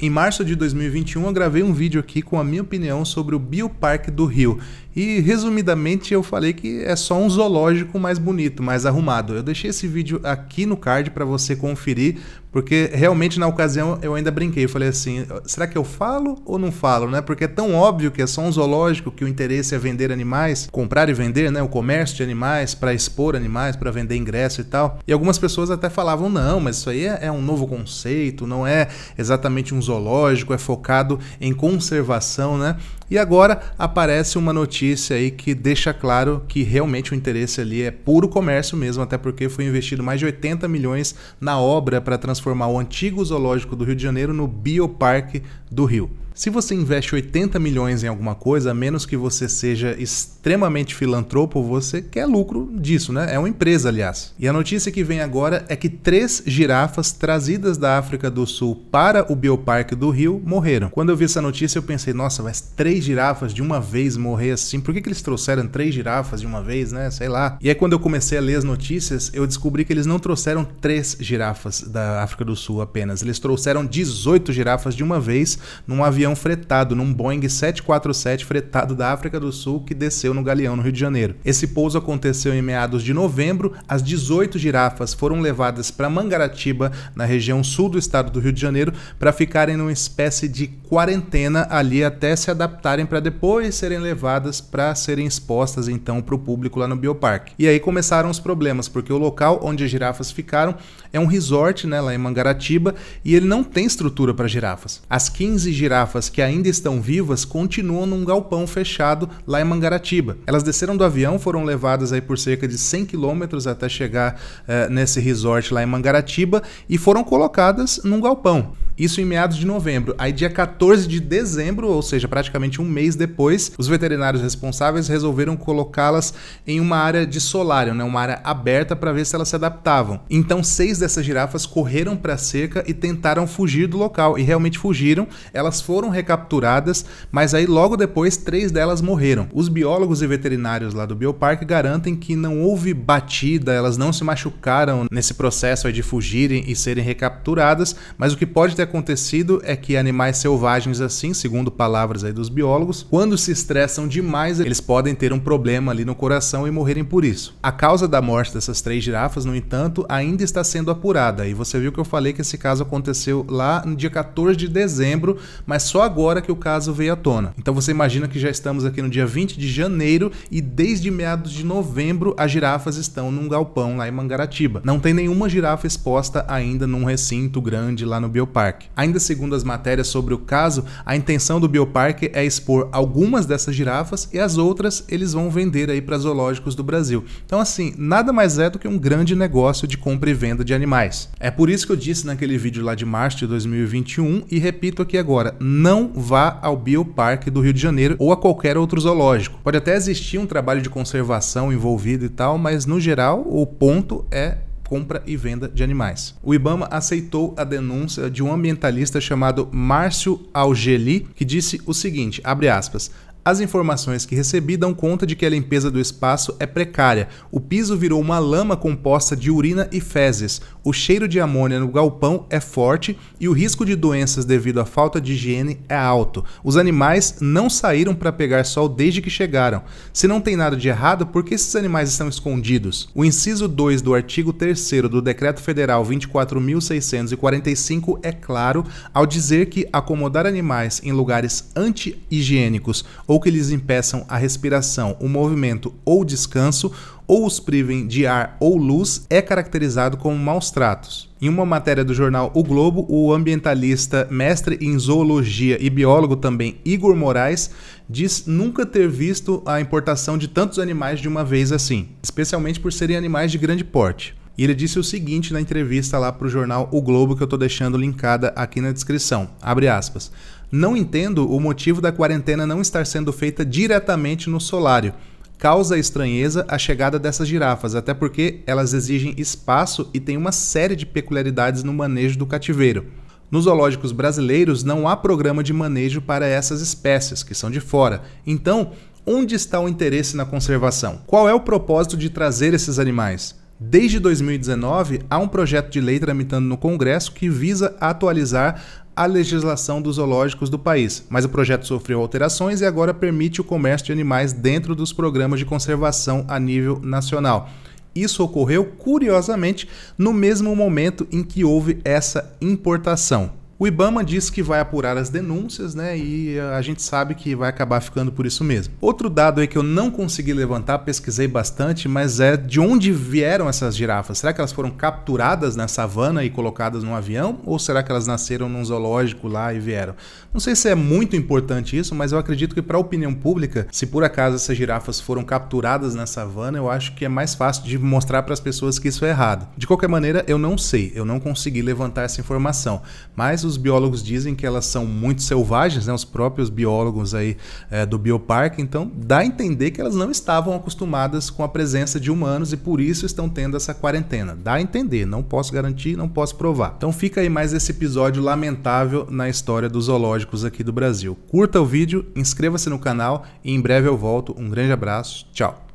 Em março de 2021, eu gravei um vídeo aqui com a minha opinião sobre o Bioparque do Rio. E, resumidamente, eu falei que é só um zoológico mais bonito, mais arrumado. Eu deixei esse vídeo aqui no card para você conferir, porque realmente na ocasião eu ainda brinquei. Eu falei assim: será que eu falo ou não falo, né? Porque é tão óbvio que é só um zoológico, que o interesse é vender animais, comprar e vender, né? O comércio de animais, para expor animais, para vender ingresso e tal. E algumas pessoas até falavam: não, mas isso aí é, é um novo conceito, não é exatamente um zoológico, é focado em conservação, né? E agora aparece uma notícia aí que deixa claro que realmente o interesse ali é puro comércio mesmo, até porque foi investido mais de 80 milhões na obra para transformar o antigo zoológico do Rio de Janeiro no Bioparque do Rio. Se você investe 80 milhões em alguma coisa, a menos que você seja extremamente filantropo, você quer lucro disso, né? É uma empresa, aliás. E a notícia que vem agora é que três girafas trazidas da África do Sul para o Bioparque do Rio morreram. Quando eu vi essa notícia, eu pensei, nossa, mas três girafas de uma vez morrer assim? Por que, que eles trouxeram três girafas de uma vez, né? Sei lá. E aí, quando eu comecei a ler as notícias, eu descobri que eles não trouxeram três girafas da África do Sul apenas. Eles trouxeram 18 girafas de uma vez num avião fretado, num Boeing 747 fretado da África do Sul que desceu no Galeão, no Rio de Janeiro. Esse pouso aconteceu em meados de novembro. As 18 girafas foram levadas para Mangaratiba, na região sul do estado do Rio de Janeiro, para ficarem numa espécie de quarentena ali até se adaptarem para depois serem levadas para serem expostas então para o público lá no bioparque. E aí começaram os problemas, porque o local onde as girafas ficaram é um resort, né, lá em Mangaratiba, e ele não tem estrutura para girafas. As 15 15 girafas que ainda estão vivas continuam num galpão fechado lá em Mangaratiba. Elas desceram do avião, foram levadas aí por cerca de 100 quilômetros até chegar uh, nesse resort lá em Mangaratiba e foram colocadas num galpão. Isso em meados de novembro. Aí, dia 14 de dezembro, ou seja, praticamente um mês depois, os veterinários responsáveis resolveram colocá-las em uma área de solário, né, uma área aberta para ver se elas se adaptavam. Então, seis dessas girafas correram para a cerca e tentaram fugir do local, e realmente fugiram. Elas foram recapturadas, mas aí logo depois, três delas morreram. Os biólogos e veterinários lá do Bioparque garantem que não houve batida, elas não se machucaram nesse processo de fugirem e serem recapturadas, mas o que pode ter acontecido é que animais selvagens assim, segundo palavras aí dos biólogos, quando se estressam demais, eles podem ter um problema ali no coração e morrerem por isso. A causa da morte dessas três girafas, no entanto, ainda está sendo apurada. E você viu que eu falei que esse caso aconteceu lá no dia 14 de dezembro, mas só agora que o caso veio à tona. Então você imagina que já estamos aqui no dia 20 de janeiro e desde meados de novembro as girafas estão num galpão lá em Mangaratiba. Não tem nenhuma girafa exposta ainda num recinto grande lá no bioparque bioparque. Ainda segundo as matérias sobre o caso, a intenção do bioparque é expor algumas dessas girafas e as outras eles vão vender aí para zoológicos do Brasil. Então assim, nada mais é do que um grande negócio de compra e venda de animais. É por isso que eu disse naquele vídeo lá de março de 2021 e repito aqui agora, não vá ao bioparque do Rio de Janeiro ou a qualquer outro zoológico. Pode até existir um trabalho de conservação envolvido e tal, mas no geral o ponto é compra e venda de animais. O Ibama aceitou a denúncia de um ambientalista chamado Márcio Algeli, que disse o seguinte, abre aspas, as informações que recebi dão conta de que a limpeza do espaço é precária. O piso virou uma lama composta de urina e fezes o cheiro de amônia no galpão é forte e o risco de doenças devido à falta de higiene é alto. Os animais não saíram para pegar sol desde que chegaram. Se não tem nada de errado, por que esses animais estão escondidos? O inciso 2 do artigo 3 do Decreto Federal 24.645 é claro ao dizer que acomodar animais em lugares anti-higiênicos ou que lhes impeçam a respiração, o movimento ou descanso ou os privem de ar ou luz é caracterizado como maus tratos. Em uma matéria do jornal O Globo, o ambientalista, mestre em zoologia e biólogo também Igor Moraes, diz nunca ter visto a importação de tantos animais de uma vez assim, especialmente por serem animais de grande porte. E ele disse o seguinte na entrevista lá para o jornal O Globo, que eu estou deixando linkada aqui na descrição. Abre aspas. Não entendo o motivo da quarentena não estar sendo feita diretamente no solário causa estranheza a chegada dessas girafas, até porque elas exigem espaço e têm uma série de peculiaridades no manejo do cativeiro. Nos zoológicos brasileiros não há programa de manejo para essas espécies, que são de fora. Então, onde está o interesse na conservação? Qual é o propósito de trazer esses animais? Desde 2019, há um projeto de lei tramitando no Congresso que visa atualizar a legislação dos zoológicos do país, mas o projeto sofreu alterações e agora permite o comércio de animais dentro dos programas de conservação a nível nacional. Isso ocorreu, curiosamente, no mesmo momento em que houve essa importação. O Ibama disse que vai apurar as denúncias, né? E a gente sabe que vai acabar ficando por isso mesmo. Outro dado aí que eu não consegui levantar, pesquisei bastante, mas é de onde vieram essas girafas? Será que elas foram capturadas na savana e colocadas num avião? Ou será que elas nasceram num zoológico lá e vieram? Não sei se é muito importante isso, mas eu acredito que para a opinião pública, se por acaso essas girafas foram capturadas na savana, eu acho que é mais fácil de mostrar para as pessoas que isso é errado. De qualquer maneira, eu não sei, eu não consegui levantar essa informação, mas os biólogos dizem que elas são muito selvagens, né? os próprios biólogos aí é, do bioparque, então dá a entender que elas não estavam acostumadas com a presença de humanos e por isso estão tendo essa quarentena. Dá a entender, não posso garantir, não posso provar. Então fica aí mais esse episódio lamentável na história dos zoológicos aqui do Brasil. Curta o vídeo, inscreva-se no canal e em breve eu volto. Um grande abraço, tchau!